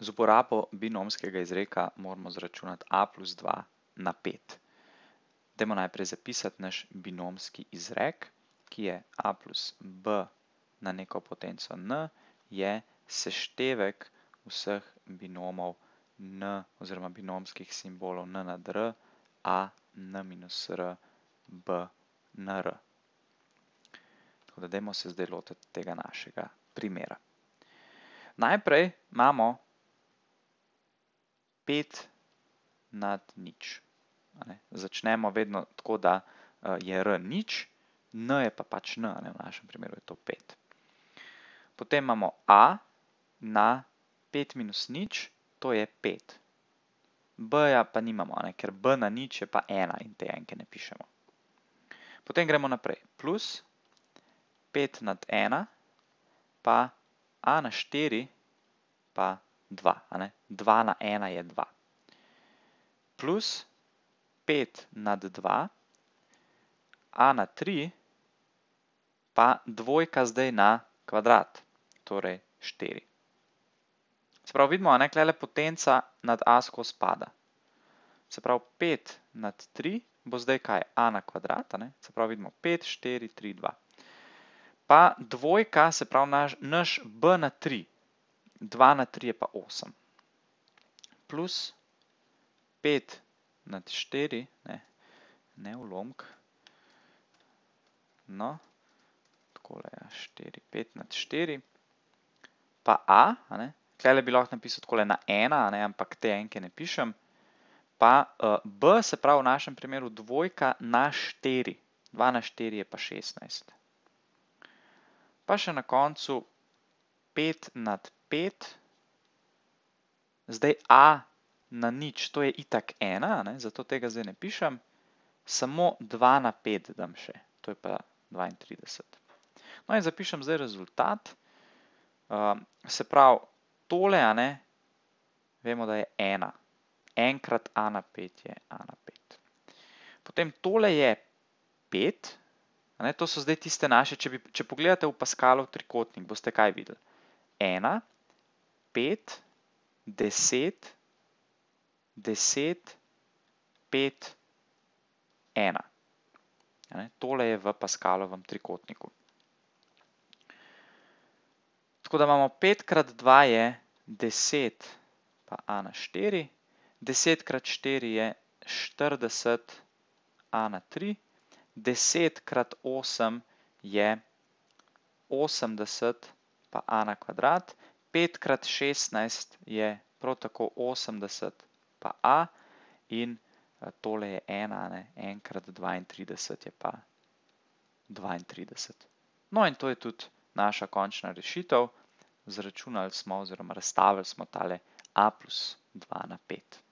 Z uporabo binomskega izreka moramo zračunati a plus 2 na 5. Demo najprej zapisati naš binomski izrek, ki je a plus b na neko potenco n, je seštevek vseh binomov n oziroma binomskih simbolov n na dr, a, n minus r, b na r. Tako da demo se zdaj lotiti tega našega primera. Najprej imamo 5 nad nič. Začnemo vedno tako, da eh, je r nič, n je pa pač n, v našem primeru je to 5. Potem imamo a na 5 minus nič, to je 5. b pa nimamo, ker b na nič je pa 1 in te enke ne pišemo. Potem gremo naprej, plus 5 nad 1, pa a na 4, pa 1. 2. 2 na 1 je 2. Plus 5 nad 2, a na 3 pa dvojka zdaj na kvadrat, torej 4. Se pravi, vidimo, klele potenca nad a skos pada. Se pravi, 5 nad 3 bo zdaj kaj? a na kvadrat, se pravi, vidimo 5, 4, 3, 2. Pa dvojka, se pravi, naš b na 3, 2 na 3 je pa 8. Plus 5 na 4, ne, ne ulomk. No, takole je 4, 5 na 4. Pa a, a ne, tukaj bi lahko napisal takole na 1, a ne, ampak te enke ne pišem. Pa uh, b se pravi v našem primeru dvojka na 4. 2 na 4 je pa 16. Pa še na koncu 5 nad 5, zdaj a na nič, to je itak 1, zato tega zdaj ne pišem, samo 2 na 5 dam še, to je pa 32. No in zapišem zdaj rezultat, ehm, se pravi, tole, vemo, da je 1, enkrat a na 5 je a na 5. Potem tole je 5, to so zdaj tiste naše, če pogledate v Pascalov trikotnik, boste kaj videli? ena, pet, deset, deset, pet, ena. Tole je v paskalovem trikotniku. Tako da imamo 5 krat 2 je 10, pa a na 4, 10 krat 4 je 40, a na 3, 10 krat 8 je 80, a na 3 pa a na kvadrat. 5 krat 16 je prav tako 80 pa a in eh, tole je 1, 1 krat 32 je pa 32. No in to je tudi naša končna rešitev. Zračunali smo oziroma razstavili smo tale a plus 2 na 5.